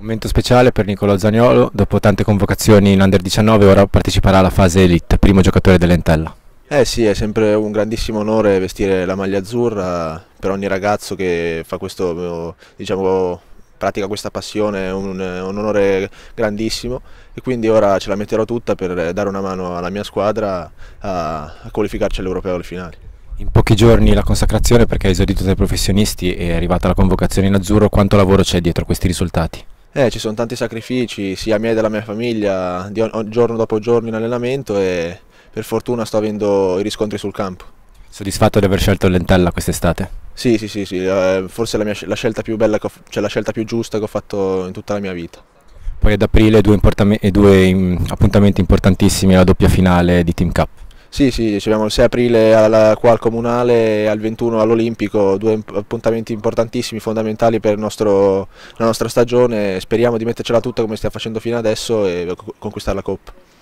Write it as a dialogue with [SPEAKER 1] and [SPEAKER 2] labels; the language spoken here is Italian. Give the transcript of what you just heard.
[SPEAKER 1] Momento speciale per Nicolò Zagnolo, dopo tante convocazioni in Under 19 ora parteciperà alla fase Elite, primo giocatore dell'Entella.
[SPEAKER 2] Eh sì, è sempre un grandissimo onore vestire la maglia azzurra per ogni ragazzo che fa questo, diciamo, pratica questa passione, è un, un, onore grandissimo e quindi ora ce la metterò tutta per dare una mano alla mia squadra a, a qualificarci all'Europeo alle finali.
[SPEAKER 1] In pochi giorni la consacrazione perché hai esordito dai professionisti e è arrivata la convocazione in azzurro, quanto lavoro c'è dietro questi risultati?
[SPEAKER 2] Eh, ci sono tanti sacrifici, sia miei che della mia famiglia, giorno dopo giorno in allenamento e per fortuna sto avendo i riscontri sul campo.
[SPEAKER 1] Soddisfatto di aver scelto Lentella quest'estate?
[SPEAKER 2] Sì, sì, sì, sì. Eh, forse la, mia, la, scelta più bella, ho, cioè la scelta più giusta che ho fatto in tutta la mia vita.
[SPEAKER 1] Poi ad aprile due, due mm, appuntamenti importantissimi alla doppia finale di Team Cup.
[SPEAKER 2] Sì, sì, abbiamo il 6 aprile alla, qua al Comunale e al 21 all'Olimpico, due appuntamenti importantissimi, fondamentali per nostro, la nostra stagione, speriamo di mettercela tutta come stiamo facendo fino adesso e conquistare la Coppa.